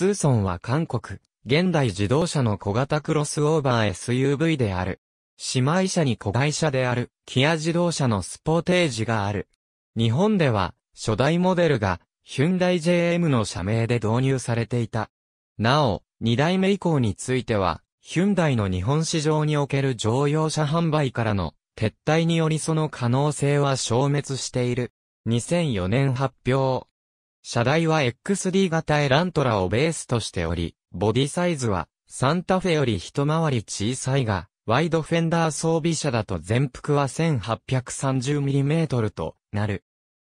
スーソンは韓国、現代自動車の小型クロスオーバー SUV である。姉妹車に子会社である、キア自動車のスポーテージがある。日本では、初代モデルが、ヒュンダイ JM の社名で導入されていた。なお、2代目以降については、ヒュンダイの日本市場における乗用車販売からの撤退によりその可能性は消滅している。2004年発表。車台は XD 型エラントラをベースとしており、ボディサイズはサンタフェより一回り小さいが、ワイドフェンダー装備車だと全幅は 1830mm となる。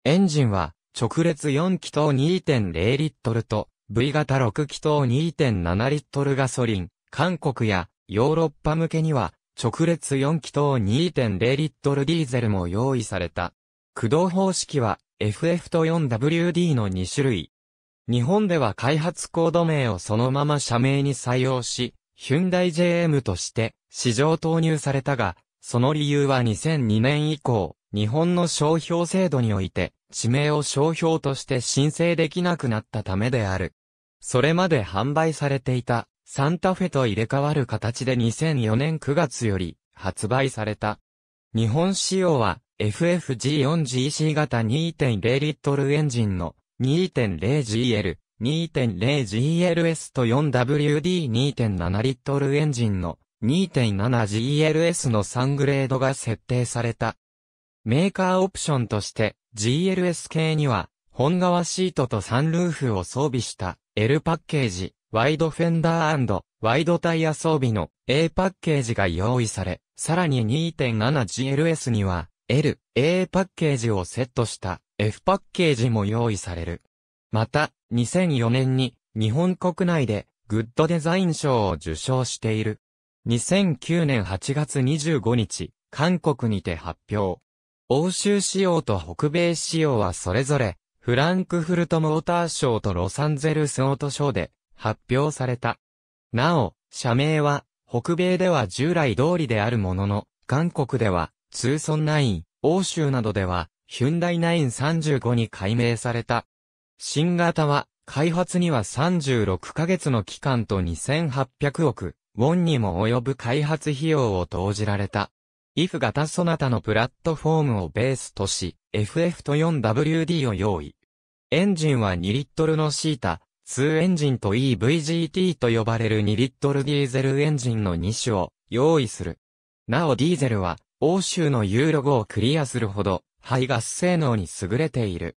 エンジンは直列4気筒2.0リットルと V 型6気筒2.7リットルガソリン、韓国やヨーロッパ向けには直列4気筒2.0リットルディーゼルも用意された。駆動方式は FF と 4WD の2種類。日本では開発コード名をそのまま社名に採用し、ヒュンダイ JM として市場投入されたが、その理由は2002年以降、日本の商標制度において、地名を商標として申請できなくなったためである。それまで販売されていたサンタフェと入れ替わる形で2004年9月より発売された。日本仕様は FFG4GC 型 2.0L エンジンの 2.0GL、2.0GLS と 4WD2.7 リットルエンジンの 2.7GLS の3グレードが設定された。メーカーオプションとして GLS 系には本革シートとサンルーフを装備した L パッケージ、ワイドフェンダーワイドタイヤ装備の A パッケージが用意され、さらに 2.7GLS には L、A パッケージをセットした F パッケージも用意される。また、2004年に日本国内でグッドデザイン賞を受賞している。2009年8月25日、韓国にて発表。欧州仕様と北米仕様はそれぞれ、フランクフルトモーターショーとロサンゼルスオートショーで発表された。なお、社名は、北米では従来通りであるものの、韓国では、ツーソンナイン、欧州などでは、ヒュンダイナイン35に改名された。新型は、開発には36ヶ月の期間と2800億、ウォンにも及ぶ開発費用を投じられた。IF 型ソナタのプラットフォームをベースとし、FF と 4WD を用意。エンジンは2リットルのシータ、2エンジンと EVGT と呼ばれる2リットルディーゼルエンジンの2種を用意する。なおディーゼルは欧州のユーロ5をクリアするほど排ガス性能に優れている。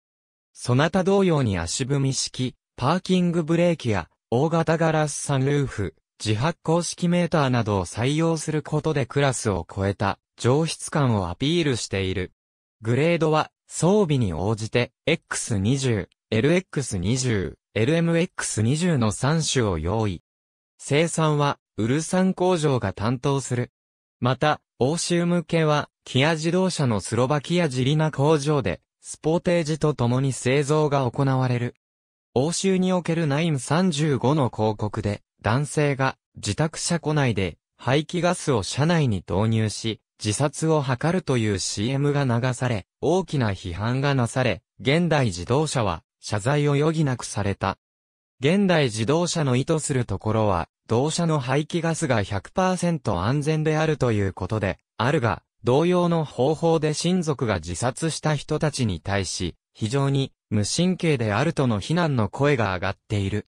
そなた同様に足踏み式、パーキングブレーキや大型ガラスサンルーフ、自発光式メーターなどを採用することでクラスを超えた上質感をアピールしている。グレードは装備に応じて X20、LX20、LMX20 の3種を用意。生産は、ウルサン工場が担当する。また、欧州向けは、キア自動車のスロバキアジリナ工場で、スポーテージと共に製造が行われる。欧州におけるナイン35の広告で、男性が自宅車庫内で排気ガスを車内に投入し、自殺を図るという CM が流され、大きな批判がなされ、現代自動車は謝罪を余儀なくされた。現代自動車の意図するところは、同社の排気ガスが100%安全であるということで、あるが、同様の方法で親族が自殺した人たちに対し、非常に無神経であるとの非難の声が上がっている。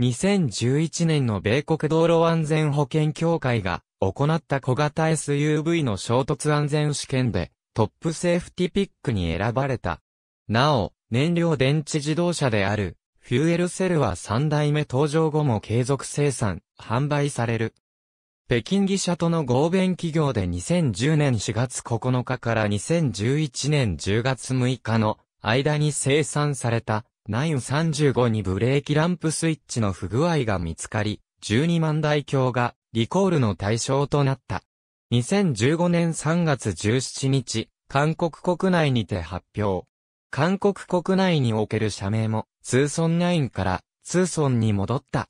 2011年の米国道路安全保険協会が行った小型 SUV の衝突安全試験でトップセーフティピックに選ばれた。なお、燃料電池自動車である、フューエルセルは3代目登場後も継続生産、販売される。北京技社との合弁企業で2010年4月9日から2011年10月6日の間に生産された935にブレーキランプスイッチの不具合が見つかり、12万台強がリコールの対象となった。2015年3月17日、韓国国内にて発表。韓国国内における社名も、ツーソン9からツーソンに戻った。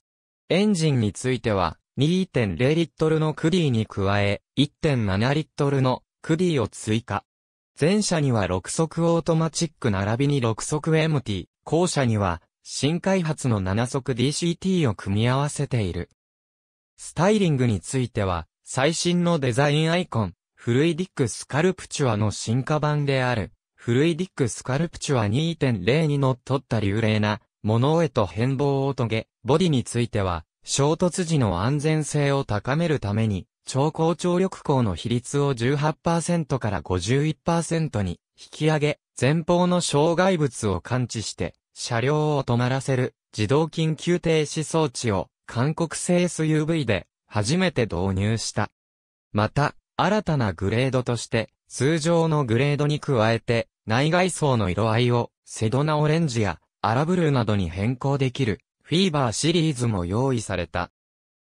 エンジンについては、2.0リットルのクディに加え、1.7リットルのクディを追加。前者には6速オートマチック並びに6速 MT、後者には新開発の7速 DCT を組み合わせている。スタイリングについては、最新のデザインアイコン、フルイディックスカルプチュアの進化版である。フルイディックスカルプチュア2.0にのっとった流麗な物へと変貌を遂げ、ボディについては、衝突時の安全性を高めるために、超高張力光の比率を18%から51%に引き上げ、前方の障害物を感知して、車両を止まらせる自動緊急停止装置を韓国製 SUV で初めて導入した。また、新たなグレードとして、通常のグレードに加えて、内外装の色合いを、セドナオレンジや、アラブルーなどに変更できる、フィーバーシリーズも用意された。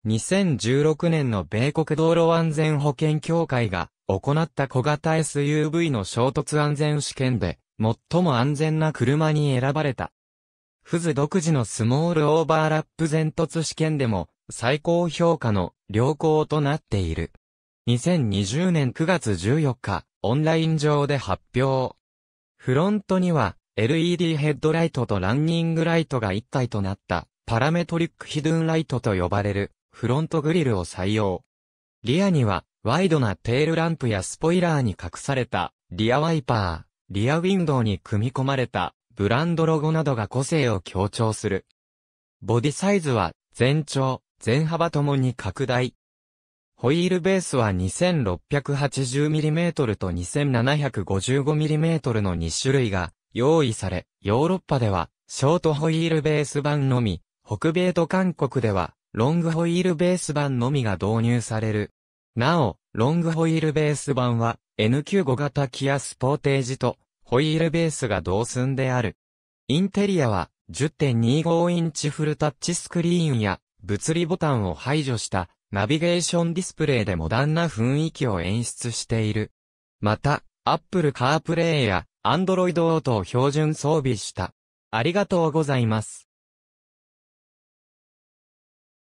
2016年の米国道路安全保険協会が、行った小型 SUV の衝突安全試験で、最も安全な車に選ばれた。フズ独自のスモールオーバーラップ前突試験でも、最高評価の良好となっている。2020年9月14日、オンライン上で発表。フロントには LED ヘッドライトとランニングライトが一体となったパラメトリックヒドゥンライトと呼ばれるフロントグリルを採用。リアにはワイドなテールランプやスポイラーに隠されたリアワイパー、リアウィンドウに組み込まれたブランドロゴなどが個性を強調する。ボディサイズは全長、全幅ともに拡大、ホイールベースは 2680mm と 2755mm の2種類が用意され、ヨーロッパではショートホイールベース版のみ、北米と韓国ではロングホイールベース版のみが導入される。なお、ロングホイールベース版は N95 型キアスポーテージとホイールベースが同寸である。インテリアは10.25インチフルタッチスクリーンや物理ボタンを排除したナビゲーションディスプレイでモダンな雰囲気を演出している。また、Apple CarPlay や Android Auto を標準装備した。ありがとうございます。